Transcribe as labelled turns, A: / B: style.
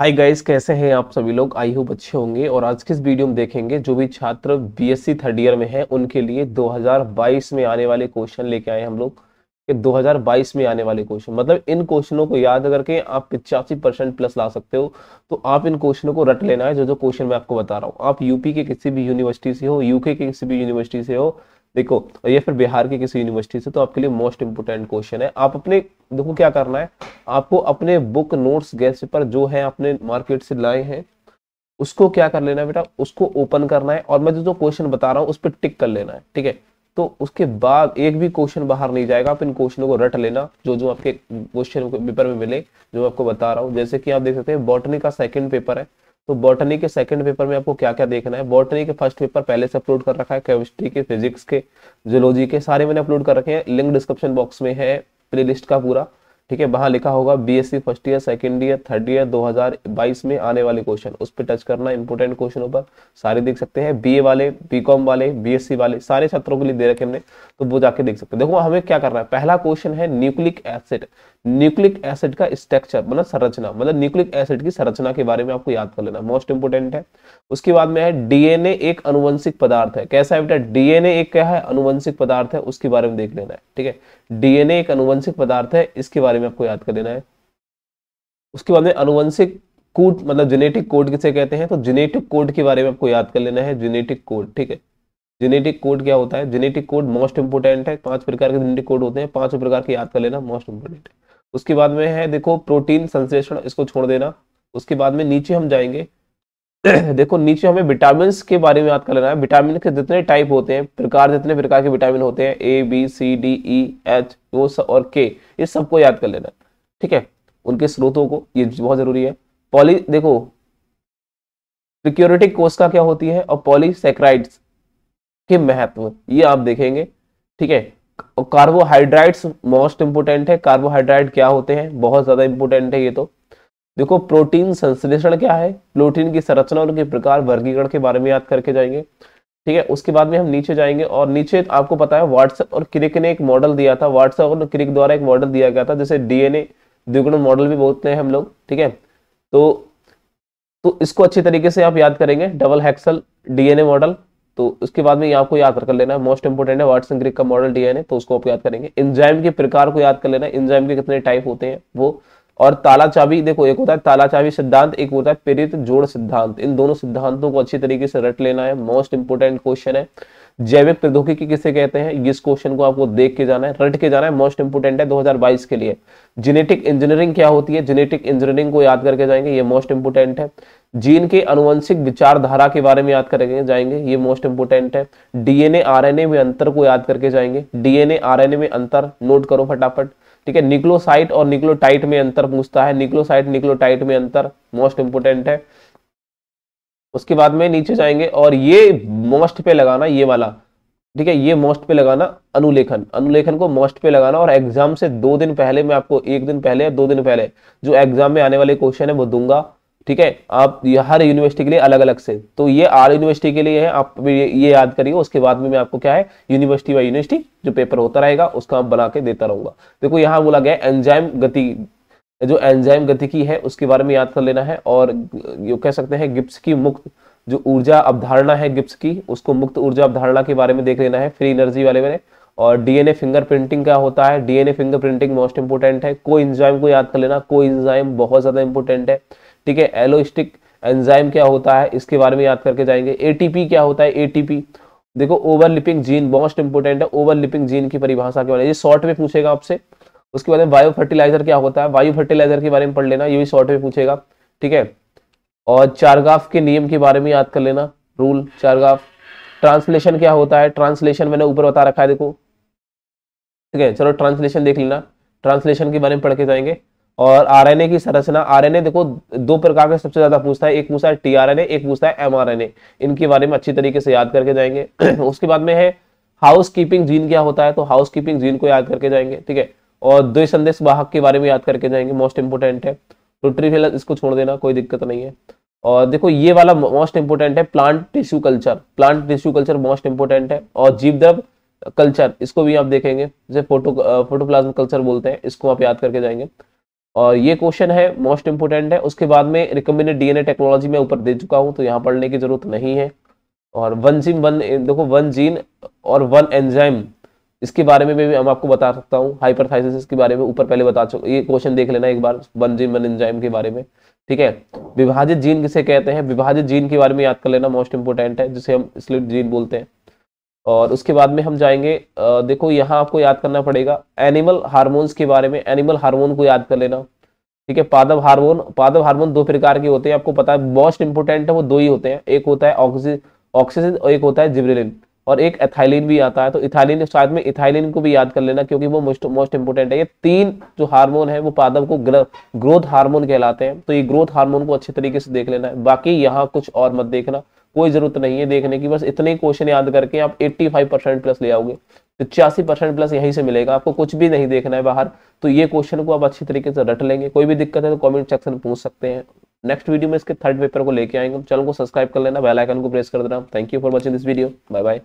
A: hi guys कैसे हैं आप सभी लोग आई होप अच्छे होंगे और आज किस वीडियो में देखेंगे जो भी छात्र बीएससी थर्ड ईयर में है उनके लिए 2022 में आने वाले क्वेश्चन लेके आए हम लोग कि 2022 में आने वाले क्वेश्चन मतलब इन क्वेश्चनों को याद करके आप पिचासी परसेंट प्लस ला सकते हो तो आप इन क्वेश्चनों को रट लेना है जो जो क्वेश्चन मैं आपको बता रहा हूँ आप यूपी के किसी भी यूनिवर्सिटी से हो यूके के किसी भी यूनिवर्सिटी से हो देखो ये फिर बिहार की किसी यूनिवर्सिटी से तो आपके लिए मोस्ट इंपोर्टेंट क्वेश्चन है आप अपने देखो क्या करना है आपको अपने बुक नोट्स गैस पर जो है आपने मार्केट से लाए हैं उसको क्या कर लेना है बेटा उसको ओपन करना है और मैं जो जो क्वेश्चन बता रहा हूँ उस पर टिक कर लेना है ठीक है तो उसके बाद एक भी क्वेश्चन बाहर नहीं जाएगा आप इन क्वेश्चनों को रट लेना जो जो आपके क्वेश्चन पेपर में मिले जो मैं आपको बता रहा हूँ जैसे कि आप देख सकते हैं बॉटनी का सेकंड पेपर है तो बॉटनी के सेकंड पेपर में आपको क्या क्या देखना है बॉटनी के फर्स्ट पेपर पहले से अपलोड कर रखा है केमिस्ट्री के फिजिक्स के जोलॉजी के सारे मैंने अपलोड कर रखे हैं लिंक डिस्क्रिप्शन बॉक्स में है प्ले का पूरा ठीक है वहां लिखा होगा BSc first year second year third year 2022 में आने वाले क्वेश्चन उस पर टच करना इंपोर्टेंट क्वेश्चनों पर सारे देख सकते हैं बीए वाले बीकॉम वाले बीएससी वाले सारे छात्रों के लिए दे रखे हमने तो वो जाके देख सकते हैं देखो हमें क्या करना है पहला क्वेश्चन है न्यूक्लिक एसिड न्यूक्लिक एसिड का स्ट्रक्चर मतलब संरचना मतलब न्यूक्लिक एसिड की संरचना के बारे में आपको याद कर लेना मोस्ट इंपोर्टेंट है उसके बाद में है डीएनए एक अनुवंशिक पदार्थ है कैसा है बेटा डीएनए एक क्या है अनुवंशिक पदार्थ है उसके बारे में देख लेना है ठीक है डीएनए एक अनुवंशिक पदार्थ है इसके बारे में आपको याद कर लेना है उसके बाद में अनुवंशिक कोड मतलब जेनेटिक कोड किसे कहते हैं तो जेनेटिक कोड के बारे में आपको याद कर लेना है जेनेटिक कोड ठीक है जेनेटिक कोड क्या होता है जेनेटिक कोड मोस्ट इंपोर्टेंट है पांच प्रकार के जेनेटिक कोड होते हैं पांच प्रकार के याद कर लेना मोस्ट इंपोर्टेंट है उसके बाद में है देखो प्रोटीन संश्लेषण इसको छोड़ देना उसके बाद में नीचे हम जाएंगे देखो नीचे हमें विटामिन के बारे में याद कर लेना है विटामिन के जितने टाइप होते हैं प्रकार जितने प्रकार के विटामिन होते हैं A B C D E H O और के ये सबको याद कर लेना ठीक है उनके स्रोतों को ये बहुत जरूरी है पॉली देखो कोस का क्या होती है और पॉलीसेक्राइड्स के महत्व ये आप देखेंगे ठीक है कार्बोहाइड्राइट्स मोस्ट इंपोर्टेंट है कार्बोहाइड्रेट क्या होते हैं बहुत ज़्यादा इंपोर्टेंट है ये तो देखो प्रोटीन संश्लेषण क्या है प्रोटीन की संरचना और उनके प्रकार वर्गीकरण के बारे में याद करके जाएंगे ठीक है उसके बाद में हम नीचे जाएंगे और नीचे आपको पता है व्हाट्सएप और क्रिक ने एक मॉडल दिया था व्हाट्सएप और क्रिक द्वारा एक मॉडल दिया गया था जैसे डीएनए द्विगुण मॉडल भी बोलते हैं हम लोग ठीक है तो तो इसको अच्छी तरीके से आप याद करेंगे डबल हैक्सल डीएनए मॉडल तो उसके बाद में आपको याद कर लेना है मोस्ट इंपोर्टेंट है वाटसन ग्रिक का मॉडल डीएनए तो उसको आप याद करेंगे इंजाइम के प्रकार को याद कर लेना है इंजाइम के कितने टाइप होते हैं वो और ताला चाबी देखो एक होता है ताला चाबी सिद्धांत एक होता है प्रेरित जोड़ सिद्धांत इन दोनों सिद्धांतों को अच्छी तरीके से रट लेना है मोस्ट इंपोर्टेंट क्वेश्चन है जैविक प्रौद्योगिकी किसे कहते हैं इस क्वेश्चन को आपको देख के जाना है रट के जाना है मोस्ट इंपोर्टेंट है 2022 के लिए जेनेटिक इंजीनियरिंग क्या होती है जेनेटिक इंजीनियरिंग को याद करके जाएंगे ये मोस्ट इंपोर्टेंट है जीन के अनुवंशिक विचारधारा के बारे में याद करके जाएंगे ये मोस्ट इंपोर्टेंट है डीएनए आरएनए में अंतर को याद करके जाएंगे डीएनए आरएनए में अंतर नोट करो फटाफट ठीक है निक्लोसाइट और निक्लोटाइट में अंतर पूछता है निक्लोसाइट निक्लोटाइट में अंतर मोस्ट इंपोर्टेंट है उसके बाद में नीचे जाएंगे और ये मोस्ट पे लगाना ये वाला ठीक है ये मोस्ट पे लगाना अनुलेखन अनुलेखन को मोस्ट पे लगाना और एग्जाम से दो दिन पहले मैं आपको एक दिन पहले या दो दिन पहले जो एग्जाम में आने वाले क्वेश्चन है वो दूंगा ठीक है आप हर यूनिवर्सिटी के लिए अलग अलग से तो ये आर यूनिवर्सिटी के लिए है आप ये याद करिए उसके बाद में मैं आपको क्या है यूनिवर्सिटी बाई यूनिवर्सिटी जो पेपर होता रहेगा उसका आप बना के देता रहूंगा देखो यहाँ बोला गया एंजाइम गति जो एंजाइम गति की है उसके बारे में याद कर लेना है और ये कह सकते हैं गिप्स की मुक्त जो ऊर्जा अवधारणा है गिप्स की उसको मुक्त ऊर्जा अवधारणा के बारे में देख लेना है फ्री एनर्जी वाले में और डीएनए फिंगरप्रिंटिंग क्या होता है डीएनए फिंगरप्रिंटिंग मोस्ट इंपोर्टेंट है को इंजाइम को याद कर लेना को इंजाइम बहुत ज्यादा इंपोर्टेंट है ठीक है एलोस्टिक एंजाइम क्या होता है इसके बारे में याद करके जाएंगे एटीपी क्या होता है एटीपी देखो ओवरलिपिंग जीन मोस्ट इंपोर्टेंट है ओवरलिपिंग जीन की परिभाषा के बारे में ये शॉर्ट में पूछेगा आपसे उसके बाद में बायो फर्टिलाइजर क्या होता है बायो फर्टिलाइजर के बारे में पढ़ लेना ये भी शॉर्ट में पूछेगा ठीक है और चारगाफ के नियम के बारे में याद कर लेना रूल चारगाफ ट्रांसलेशन क्या होता है ट्रांसलेशन मैंने ऊपर बता रखा है देखो ठीक है चलो ट्रांसलेशन देख लेना ट्रांसलेशन के बारे में पढ़ के जाएंगे और आरएनए की संरचना आरएनए देखो दो प्रकार का सबसे ज्यादा पूछता है एक पूछता है टीआरएनए एक पूछता है एमआरएनए इनके बारे में अच्छी तरीके से याद करके जाएंगे उसके बाद में है हाउस कीपिंग जीन क्या होता है तो हाउस कीपिंग जीन को याद करके जाएंगे ठीक है और द्वि संदेश वाहक के बारे में याद करके जाएंगे मोस्ट इंपोर्टेंट है तो रोटरी फेलर इसको छोड़ देना कोई दिक्कत नहीं है और देखो ये वाला मोस्ट इंपोर्टेंट है plant tissue culture plant tissue culture most important है और जीवद्रव कल्चर इसको भी आप देखेंगे जैसे फोटो फोटोप्लाज्म कल्चर बोलते हैं इसको आप याद करके जाएंगे और ये क्वेश्चन है मोस्ट इंपोर्टेंट है उसके बाद में रिकमेंडेड डीएनए टेक्नोलॉजी में ऊपर दे चुका हूं तो यहाँ पढ़ने की जरूरत नहीं है और वन जीन वन देखो वन जीन और वन एंजाइम इसके बारे में भी हम आपको बता सकता हूँ हाइपरथाइसिस के बारे में ऊपर पहले बता चुका ये क्वेश्चन देख लेना एक बार वन जीन वन एंजाइम के बारे में ठीक है विभाजित जीन किसे कहते हैं विभाजित जीन के बारे में याद कर लेना मोस्ट इंपोर्टेंट है जिसे हम स्लिट जीन बोलते हैं और उसके बाद में हम जाएंगे देखो यहाँ आपको याद करना पड़ेगा एनिमल हार्मोन्स के बारे में एनिमल हार्मोन को याद कर लेना ठीक है पादव हार्मोन पादव हार्मोन दो प्रकार के होते हैं आपको पता है मोस्ट इंपोर्टेंट है वो दो ही होते हैं एक होता है ऑक्सीजन ऑक्सीजन और एक होता है जिब्रेलिन और एक एथाइलिन भी आता है तो इथाइलिन साथ में इथाइलिन को भी याद कर लेना क्योंकि वो मोस्ट मोस्ट इंपोर्टेंट है ये तीन जो हार्मोन है वो पादम को ग्रोथ हार्मोन कहलाते हैं तो ये ग्रोथ हार्मोन को अच्छे तरीके से देख लेना है बाकी यहाँ कुछ और मत देखना कोई जरूरत नहीं है देखने की बस इतने क्वेश्चन याद करके आप 85 परसेंट प्लस ले आओगे तो छियासी परसेंट प्लस यहीं से मिलेगा आपको कुछ भी नहीं देखना है बाहर तो ये क्वेश्चन को आप अच्छी तरीके से रट लेंगे कोई भी दिक्कत है तो कॉमेंट सेक्शन में पूछ सकते हैं नेक्स्ट वीडियो में इसके थर्ड पेपर को लेकर आएंगे चैनल को सब्सक्राइब कर लेना बेलाइकन को प्रेस कर देना thank you for watching this video bye bye